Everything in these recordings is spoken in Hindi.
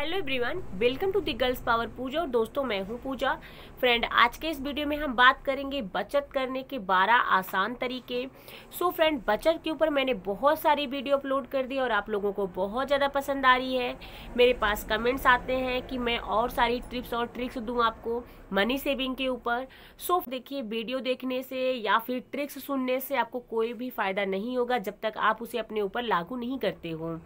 hello everyone welcome to the girls power Pooja और दोस्तों मैं हूं पूजा फ्रेंड आज के इस वीडियो में हम बात करेंगे बचत करने के 12 आसान तरीके सो so, फ्रेंड बचत के ऊपर मैंने बहुत सारी वीडियो अपलोड कर दी और आप लोगों को बहुत ज़्यादा पसंद आ रही है मेरे पास कमेंट्स आते हैं कि मैं और सारी ट्रिप्स और ट्रिक्स दूँ आपको मनी सेविंग के ऊपर सो so, देखिए वीडियो देखने से या फिर ट्रिक्स सुनने से आपको कोई भी फ़ायदा नहीं होगा जब तक आप उसे अपने ऊपर लागू नहीं करते हो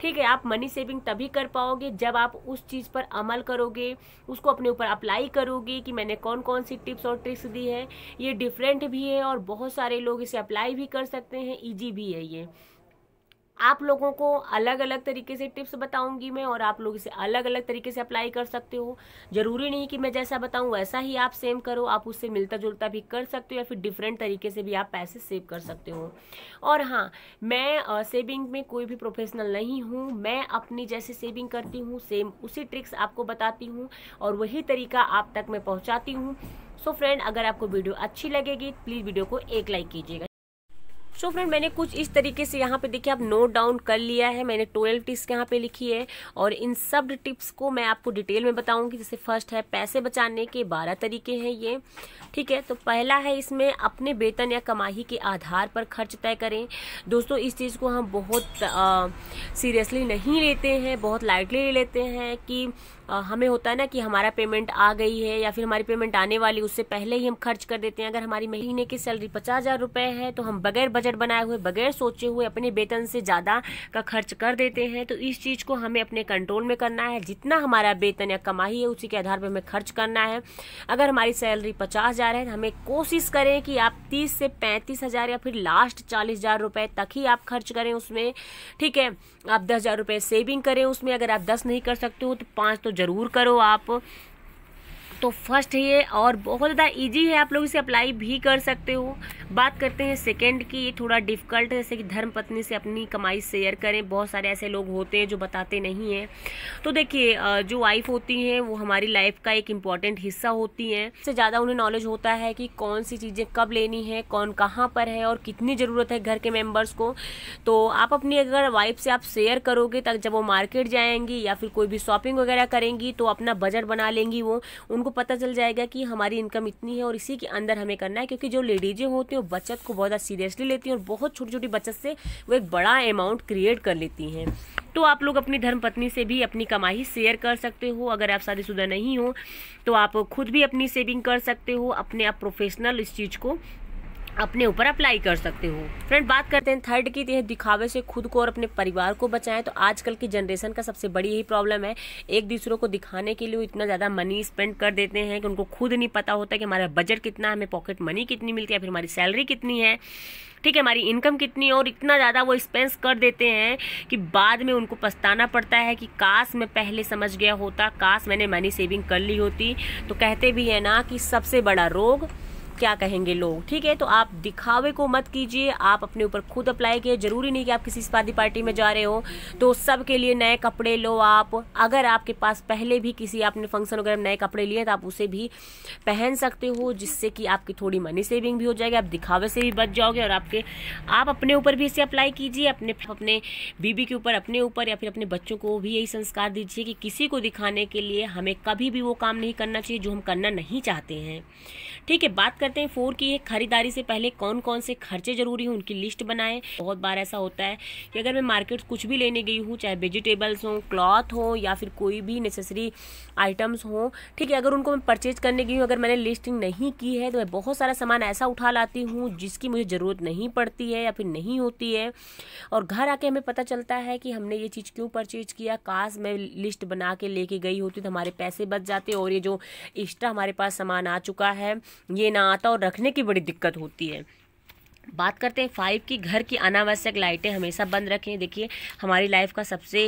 ठीक है आप मनी सेविंग तभी कर पाओगे जब आप उस चीज़ पर अमल करोगे उसको अपने ऊपर अप्लाई करोगे कि मैंने कौन कौन सी टिप्स और ट्रिक्स दी है ये डिफरेंट भी है और बहुत सारे लोग इसे अप्लाई भी कर सकते हैं ईजी भी है ये आप लोगों को अलग अलग तरीके से टिप्स बताऊंगी मैं और आप लोग इसे अलग अलग तरीके से अप्लाई कर सकते हो ज़रूरी नहीं कि मैं जैसा बताऊं वैसा ही आप सेम करो आप उससे मिलता जुलता भी कर सकते हो या फिर डिफरेंट तरीके से भी आप पैसे सेव कर सकते हो और हाँ मैं सेविंग में कोई भी प्रोफेशनल नहीं हूँ मैं अपनी जैसे सेविंग करती हूँ सेम उसी ट्रिक्स आपको बताती हूँ और वही तरीका आप तक मैं पहुँचाती हूँ सो फ्रेंड अगर आपको वीडियो अच्छी लगेगी प्लीज़ वीडियो को एक लाइक कीजिएगा सो so फ्रेंड मैंने कुछ इस तरीके से यहाँ पे देखिए आप नोट डाउन कर लिया है मैंने ट्वेल्व टिप्स यहाँ पे लिखी है और इन सब टिप्स को मैं आपको डिटेल में बताऊंगी जैसे फर्स्ट है पैसे बचाने के बारह तरीके हैं ये ठीक है तो पहला है इसमें अपने वेतन या कमाही के आधार पर खर्च तय करें दोस्तों इस चीज़ को हम बहुत सीरियसली नहीं लेते हैं बहुत लाइटली ले लेते हैं कि आ, हमें होता है ना कि हमारा पेमेंट आ गई है या फिर हमारी पेमेंट आने वाली उससे पहले ही हम खर्च कर देते हैं अगर हमारी महीने की सैलरी पचास हज़ार रुपये है तो हम बगैर बजट बजट बनाए हुए बगैर सोचे हुए अपने वेतन से ज़्यादा का खर्च कर देते हैं तो इस चीज़ को हमें अपने कंट्रोल में करना है जितना हमारा वेतन या कमाई है उसी के आधार पर हमें खर्च करना है अगर हमारी सैलरी पचास हज़ार है तो हमें कोशिश करें कि आप तीस से पैंतीस हज़ार या फिर लास्ट चालीस हज़ार रुपये तक ही आप खर्च करें उसमें ठीक है आप दस हज़ार रुपये सेविंग करें उसमें अगर आप दस नहीं कर सकते हो तो पाँच तो ज़रूर करो आप तो फर्स्ट है ये और बहुत ज़्यादा इजी है आप लोग इसे अप्लाई भी कर सकते हो बात करते हैं सेकंड की ये थोड़ा डिफिकल्ट है जैसे कि धर्म पत्नी से अपनी कमाई शेयर करें बहुत सारे ऐसे लोग होते हैं जो बताते नहीं हैं तो देखिए जो वाइफ होती हैं वो हमारी लाइफ का एक इम्पॉर्टेंट हिस्सा होती हैं सबसे ज़्यादा उन्हें नॉलेज होता है कि कौन सी चीज़ें कब लेनी है कौन कहाँ पर है और कितनी ज़रूरत है घर के मेम्बर्स को तो आप अपनी अगर वाइफ से आप शेयर करोगे तक जब वो मार्केट जाएंगी या फिर कोई भी शॉपिंग वगैरह करेंगी तो अपना बजट बना लेंगी वो उनको पता चल जाएगा कि हमारी इनकम इतनी है और इसी के अंदर हमें करना है क्योंकि जो लेडीजें होती हैं हैं बचत को बहुत ज़्यादा सीरियसली लेती हैं और बहुत छोटी छोटी बचत से वो एक बड़ा अमाउंट क्रिएट कर लेती हैं तो आप लोग अपनी धर्मपत्नी से भी अपनी कमाई शेयर कर सकते हो अगर आप शादीशुदा नहीं हो तो आप खुद भी अपनी सेविंग कर सकते हो अपने आप प्रोफेशनल इस चीज़ को अपने ऊपर अप्लाई कर सकते हो फ्रेंड बात करते हैं थर्ड की यह दिखावे से खुद को और अपने परिवार को बचाएं तो आजकल की जनरेशन का सबसे बड़ी यही प्रॉब्लम है एक दूसरों को दिखाने के लिए वो इतना ज़्यादा मनी स्पेंड कर देते हैं कि उनको खुद नहीं पता होता कि हमारा बजट कितना हमें पॉकेट मनी कितनी मिलती है फिर हमारी सैलरी कितनी है ठीक है हमारी इनकम कितनी है और इतना ज़्यादा वो एक्सपेंस कर देते हैं कि बाद में उनको पछताना पड़ता है कि काश मैं पहले समझ गया होता काश मैंने मनी सेविंग कर ली होती तो कहते भी हैं ना कि सबसे बड़ा रोग क्या कहेंगे लोग ठीक है तो आप दिखावे को मत कीजिए आप अपने ऊपर खुद अप्लाई किए जरूरी नहीं कि आप किसी शादी पार्टी में जा रहे हो तो सबके लिए नए कपड़े लो आप अगर आपके पास पहले भी किसी आपने फंक्शन वगैरह नए कपड़े लिए तो आप उसे भी पहन सकते हो जिससे कि आपकी थोड़ी मनी सेविंग भी हो जाएगी आप दिखावे से भी बच जाओगे और आपके आप अपने ऊपर भी इसे अप्लाई कीजिए अपने अपने बीबी के ऊपर अपने ऊपर या फिर अपने बच्चों को भी यही संस्कार दीजिए कि किसी को दिखाने के लिए हमें कभी भी वो काम नहीं करना चाहिए जो हम करना नहीं चाहते हैं ठीक है बात कर करते हैं फोर की खरीदारी से पहले कौन कौन से खर्चे जरूरी हैं उनकी लिस्ट बनाएं बहुत बार ऐसा होता है कि अगर मैं मार्केट कुछ भी लेने गई हूँ चाहे वेजिटेबल्स हों क्लॉथ हो या फिर कोई भी नेसेसरी आइटम्स हों ठीक है अगर उनको मैं परचेज करने गई हूँ अगर मैंने लिस्टिंग नहीं की है तो मैं बहुत सारा सामान ऐसा उठा लाती हूँ जिसकी मुझे ज़रूरत नहीं पड़ती है या फिर नहीं होती है और घर आके हमें पता चलता है कि हमने ये चीज़ क्यों परचेज किया काश मैं लिस्ट बना के लेके गई होती तो हमारे पैसे बच जाते और ये जो एक्स्ट्रा हमारे पास सामान आ चुका है ये ना आता और रखने की बड़ी दिक्कत होती है बात करते हैं फाइव की घर की अनावश्यक लाइटें हमेशा बंद रखें देखिए हमारी लाइफ का सबसे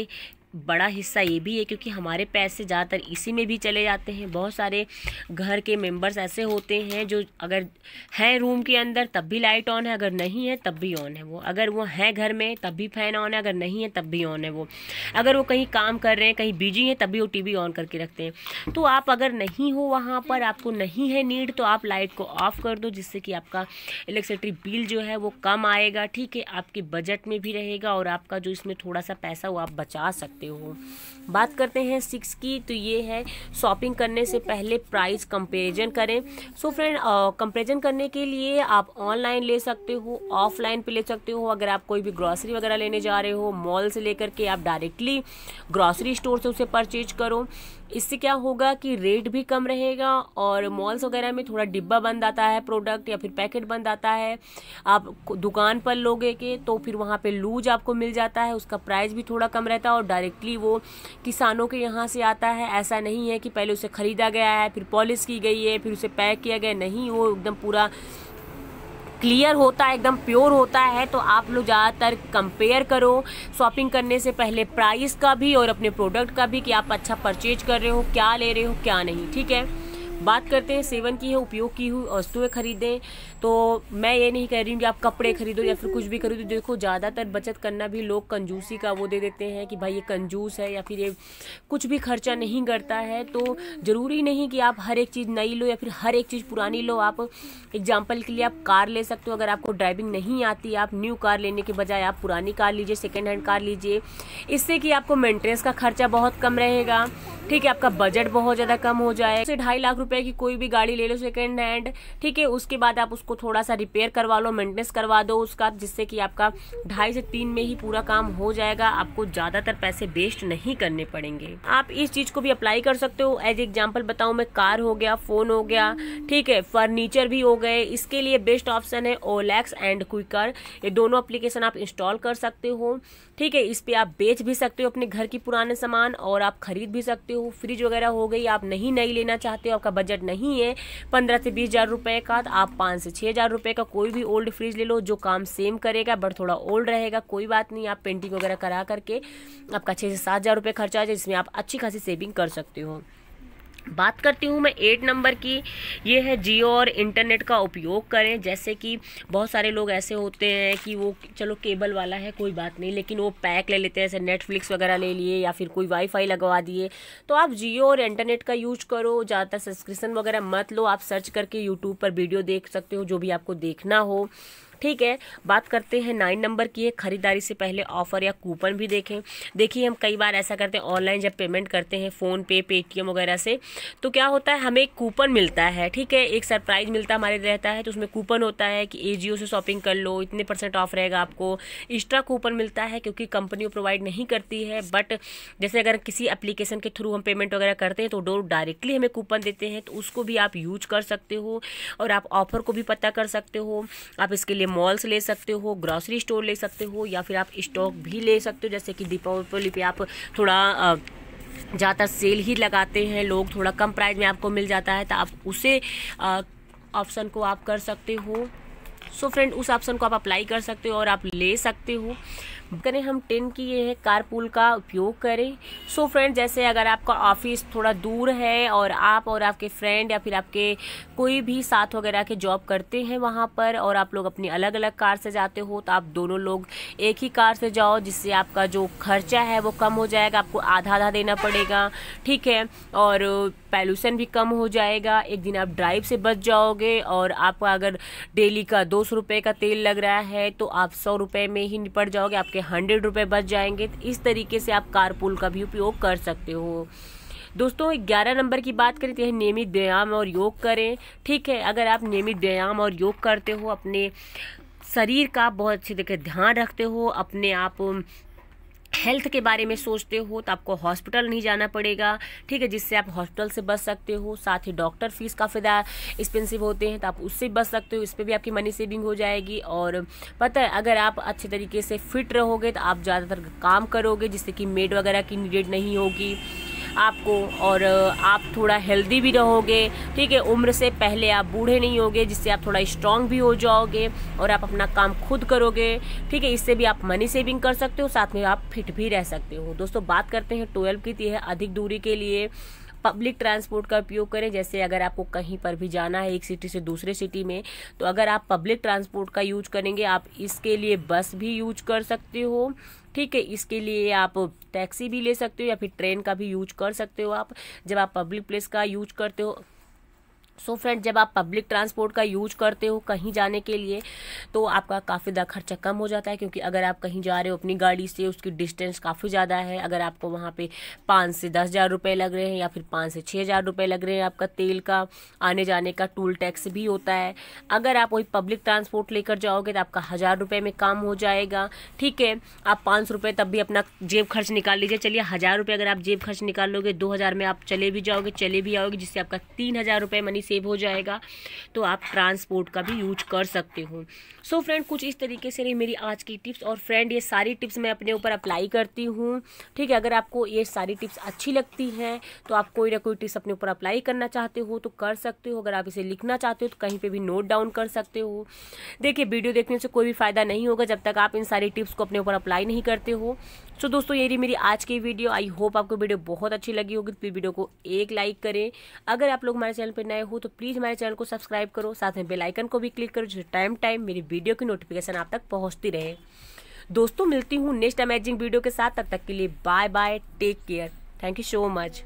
बड़ा हिस्सा ये भी है क्योंकि हमारे पैसे ज़्यादातर इसी में भी चले जाते हैं बहुत सारे घर के मेंबर्स ऐसे होते हैं जो अगर हैं रूम के अंदर तब भी लाइट ऑन है अगर नहीं है तब भी ऑन है वो अगर वो हैं घर में तब भी फ़ैन ऑन है अगर नहीं है तब भी ऑन है वो अगर वो कहीं काम कर रहे हैं कहीं बिजी हैं तब भी वो टी ऑन करके रखते हैं तो आप अगर नहीं हो वहाँ पर आपको नहीं है नीड तो आप लाइट को ऑफ़ कर दो जिससे कि आपका इलेक्ट्रिसिटी बिल जो है वो कम आएगा ठीक है आपके बजट में भी रहेगा और आपका जो इसमें थोड़ा सा पैसा वो आप बचा सकते सकते हो बात करते हैं सिक्स की तो ये है शॉपिंग करने से पहले प्राइस कंपेरिजन करें सो फ्रेंड कंपेरिजन करने के लिए आप ऑनलाइन ले सकते हो ऑफलाइन पे ले सकते हो अगर आप कोई भी ग्रॉसरी वगैरह लेने जा रहे हो मॉल से लेकर के आप डायरेक्टली ग्रॉसरी स्टोर से उसे परचेज करो इससे क्या होगा कि रेट भी कम रहेगा और मॉल्स वगैरह में थोड़ा डिब्बा बंद आता है प्रोडक्ट या फिर पैकेट बंद आता है आप दुकान पर लोगे के तो फिर वहाँ पे लूज आपको मिल जाता है उसका प्राइस भी थोड़ा कम रहता है और डायरेक्ट डायरेक्टली वो किसानों के यहाँ से आता है ऐसा नहीं है कि पहले उसे ख़रीदा गया है फिर पॉलिश की गई है फिर उसे पैक किया गया नहीं वो एकदम पूरा क्लियर होता है एकदम प्योर होता है तो आप लोग ज़्यादातर कंपेयर करो शॉपिंग करने से पहले प्राइस का भी और अपने प्रोडक्ट का भी कि आप अच्छा परचेज कर रहे हो क्या ले रहे हो क्या नहीं ठीक है बात करते हैं सेवन की है उपयोग की हुई वस्तुएं खरीदें तो मैं ये नहीं कह रही हूँ कि आप कपड़े खरीदो या फिर कुछ भी खरीदो देखो ज़्यादातर बचत करना भी लोग कंजूसी का वो दे देते हैं कि भाई ये कंजूस है या फिर ये कुछ भी खर्चा नहीं करता है तो ज़रूरी नहीं कि आप हर एक चीज़ नई लो या फिर हर एक चीज़ पुरानी लो आप एग्जाम्पल के लिए आप कार ले सकते हो अगर आपको ड्राइविंग नहीं आती आप न्यू कार लेने के बजाय आप पुरानी कार लीजिए सेकेंड हैंड कार लीजिए इससे कि आपको मेंटेनेंस का खर्चा बहुत कम रहेगा ठीक है आपका बजट बहुत ज़्यादा कम हो जाए ढाई लाख रुपये रुपए की कोई भी गाड़ी ले लो सेकेंड हैंड ठीक है उसके बाद आप उसको थोड़ा सा रिपेयर करवा लो मेंटेनेंस करवा दो उसका जिससे कि आपका ढाई से तीन में ही पूरा काम हो जाएगा आपको ज़्यादातर पैसे वेस्ट नहीं करने पड़ेंगे आप इस चीज़ को भी अप्लाई कर सकते हो एज एग्जाम्पल बताऊ मैं कार हो गया फ़ोन हो गया ठीक है फर्नीचर भी हो गए इसके लिए बेस्ट ऑप्शन है ओलैक्स एंड क्विकर ये दोनों अप्लीकेशन आप इंस्टॉल कर सकते हो ठीक है इस पर आप बेच भी सकते हो अपने घर की पुराने सामान और आप खरीद भी सकते हो फ्रिज वगैरह हो गई आप नहीं नई लेना चाहते हो आपका बजट नहीं है पंद्रह से बीस हज़ार रुपए का तो आप पांच से छह हज़ार रुपए का कोई भी ओल्ड फ्रिज ले लो जो काम सेम करेगा बट थोड़ा ओल्ड रहेगा कोई बात नहीं आप पेंटिंग वगैरह करा करके आपका छह से सात हज़ार रुपए खर्चा आ जाए जिसमें आप अच्छी खासी सेविंग कर सकते हो बात करती हूँ मैं एट नंबर की ये है जियो और इंटरनेट का उपयोग करें जैसे कि बहुत सारे लोग ऐसे होते हैं कि वो चलो केबल वाला है कोई बात नहीं लेकिन वो पैक ले लेते हैं जैसे नेटफ्लिक्स वगैरह ले लिए या फिर कोई वाईफाई लगवा दिए तो आप जियो और इंटरनेट का यूज करो ज़्यादातर सब्सक्रिप्सन वगैरह मत लो आप सर्च करके यूट्यूब पर वीडियो देख सकते हो जो भी आपको देखना हो ठीक है बात करते हैं नाइन नंबर की है खरीदारी से पहले ऑफर या कूपन भी देखें देखिए हम कई बार ऐसा करते हैं ऑनलाइन जब पेमेंट करते हैं फ़ोन पे पेटीएम वगैरह से तो क्या होता है हमें कूपन मिलता है ठीक है एक सरप्राइज़ मिलता हमारे रहता है तो उसमें कूपन होता है कि ए से शॉपिंग कर लो इतने परसेंट ऑफ रहेगा आपको एक्स्ट्रा कूपन मिलता है क्योंकि कंपनी प्रोवाइड नहीं करती है बट जैसे अगर किसी एप्लीकेशन के थ्रू हम पेमेंट वगैरह करते हैं तो डोर डायरेक्टली हमें कूपन देते हैं तो उसको भी आप यूज कर सकते हो और आप ऑफर को भी पता कर सकते हो आप इसके लिए मॉल्स ले सकते हो ग्रॉसरी स्टोर ले सकते हो या फिर आप स्टॉक भी ले सकते हो जैसे कि दीपावली पे आप थोड़ा ज़्यादा सेल ही लगाते हैं लोग थोड़ा कम प्राइस में आपको मिल जाता है तो आप उसे ऑप्शन को आप कर सकते हो सो so फ्रेंड उस ऑप्शन को आप अप्लाई कर सकते हो और आप ले सकते हो करें हम टेन की ये है कारपूल का उपयोग करें सो so फ्रेंड जैसे अगर आपका ऑफिस थोड़ा दूर है और आप और आपके फ्रेंड या फिर आपके कोई भी साथ वगैरह के जॉब करते हैं वहाँ पर और आप लोग अपनी अलग अलग कार से जाते हो तो आप दोनों लोग एक ही कार से जाओ जिससे आपका जो खर्चा है वो कम हो जाएगा आपको आधा आधा देना पड़ेगा ठीक है और पैल्यूशन भी कम हो जाएगा एक दिन आप ड्राइव से बच जाओगे और आपका अगर डेली का दो सौ रुपये का तेल लग रहा है तो आप सौ रुपये में ही निपट जाओगे आपके हंड्रेड रुपये बच जाएंगे तो इस तरीके से आप कारपूल का भी उपयोग कर सकते हो दोस्तों ग्यारह नंबर की बात करें तो यह नियमित व्यायाम और योग करें ठीक है अगर आप नियमित व्यायाम और योग करते हो अपने शरीर का बहुत अच्छे तरीके ध्यान रखते हो अपने आप हेल्थ के बारे में सोचते हो तो आपको हॉस्पिटल नहीं जाना पड़ेगा ठीक है जिससे आप हॉस्पिटल से बच सकते हो साथ ही डॉक्टर फीस काफ़ी ज़्यादा एक्सपेंसिव होते हैं तो आप उससे बच सकते हो इस पर भी आपकी मनी सेविंग हो जाएगी और पता है अगर आप अच्छे तरीके से फिट रहोगे तो आप ज़्यादातर काम करोगे जिससे कि मेड वगैरह की नीडेड नहीं होगी आपको और आप थोड़ा हेल्दी भी रहोगे ठीक है उम्र से पहले आप बूढ़े नहीं होगे जिससे आप थोड़ा स्ट्रांग भी हो जाओगे और आप अपना काम खुद करोगे ठीक है इससे भी आप मनी सेविंग कर सकते हो साथ में आप फिट भी रह सकते हो दोस्तों बात करते हैं ट्वेल्व की है अधिक दूरी के लिए पब्लिक ट्रांसपोर्ट का उपयोग करें जैसे अगर आपको कहीं पर भी जाना है एक सिटी से दूसरे सिटी में तो अगर आप पब्लिक ट्रांसपोर्ट का यूज करेंगे आप इसके लिए बस भी यूज कर सकते हो ठीक है इसके लिए आप टैक्सी भी ले सकते हो या फिर ट्रेन का भी यूज कर सकते हो आप जब आप पब्लिक प्लेस का यूज करते हो सो so फ्रेंड जब आप पब्लिक ट्रांसपोर्ट का यूज करते हो कहीं जाने के लिए तो आपका काफ़ी ज़्यादा खर्चा कम हो जाता है क्योंकि अगर आप कहीं जा रहे हो अपनी गाड़ी से उसकी डिस्टेंस काफ़ी ज़्यादा है अगर आपको वहाँ पे पाँच से दस हज़ार रुपये लग रहे हैं या फिर पाँच से छः हज़ार रुपये लग रहे हैं आपका तेल का आने जाने का टूल टैक्स भी होता है अगर आप वही पब्लिक ट्रांसपोर्ट लेकर जाओगे तो आपका हज़ार रुपये में काम हो जाएगा ठीक है आप पाँच सौ रुपये तब भी अपना जेब खर्च निकाल लीजिए चलिए हज़ार रुपये अगर आप जेब खर्च निकाल लोगे दो हज़ार में आप चले भी जाओगे चले भी आओगे जिससे आपका तीन हज़ार रुपये मनी सेव हो जाएगा तो आप ट्रांसपोर्ट का भी यूज कर सकते हो सो फ्रेंड कुछ इस तरीके से रही मेरी आज की टिप्स और फ्रेंड ये सारी टिप्स मैं अपने ऊपर अप्लाई करती हूँ ठीक है अगर आपको ये सारी टिप्स अच्छी लगती हैं तो आप कोई ना कोई टिप्स अपने ऊपर अप्लाई करना चाहते हो तो कर सकते हो अगर आप इसे लिखना चाहते हो तो कहीं पर भी नोट डाउन कर सकते हो देखिए वीडियो देखने से कोई भी फ़ायदा नहीं होगा जब तक आप इन सारी टिप्स को अपने ऊपर अप्लाई नहीं करते हो सो so, दोस्तों ये रही मेरी आज की वीडियो आई होप आपको वीडियो बहुत अच्छी लगी होगी प्लीज़ वीडियो को एक लाइक करें अगर आप लोग हमारे चैनल पर नए हो तो प्लीज़ हमारे चैनल को सब्सक्राइब करो साथ में बेलाइकन को भी क्लिक करो जिससे टाइम टाइम मेरी वीडियो की नोटिफिकेशन आप तक पहुँचती रहे दोस्तों मिलती हूँ नेक्स्ट अमेजिंग वीडियो के साथ तब तक के लिए bye bye take care thank you so much